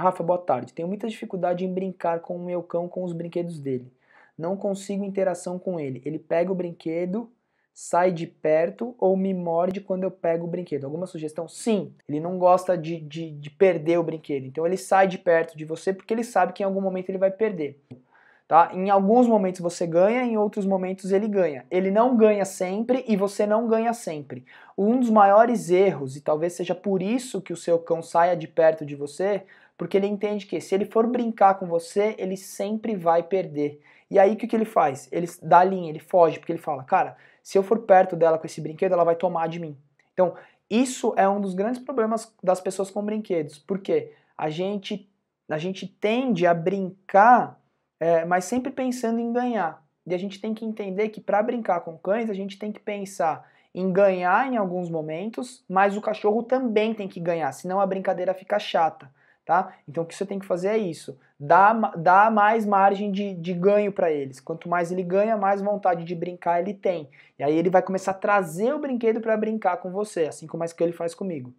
Rafa, boa tarde. Tenho muita dificuldade em brincar com o meu cão com os brinquedos dele. Não consigo interação com ele. Ele pega o brinquedo, sai de perto ou me morde quando eu pego o brinquedo. Alguma sugestão? Sim, ele não gosta de, de, de perder o brinquedo. Então ele sai de perto de você porque ele sabe que em algum momento ele vai perder. Tá? Em alguns momentos você ganha, em outros momentos ele ganha. Ele não ganha sempre e você não ganha sempre. Um dos maiores erros, e talvez seja por isso que o seu cão saia de perto de você, porque ele entende que se ele for brincar com você, ele sempre vai perder. E aí o que, que ele faz? Ele dá a linha, ele foge, porque ele fala, cara, se eu for perto dela com esse brinquedo, ela vai tomar de mim. Então, isso é um dos grandes problemas das pessoas com brinquedos, porque a gente, a gente tende a brincar, é, mas sempre pensando em ganhar. E a gente tem que entender que para brincar com cães, a gente tem que pensar em ganhar em alguns momentos, mas o cachorro também tem que ganhar, senão a brincadeira fica chata. Tá? Então o que você tem que fazer é isso, dá, dá mais margem de, de ganho para eles. Quanto mais ele ganha, mais vontade de brincar ele tem. E aí ele vai começar a trazer o brinquedo para brincar com você, assim como é que ele faz comigo.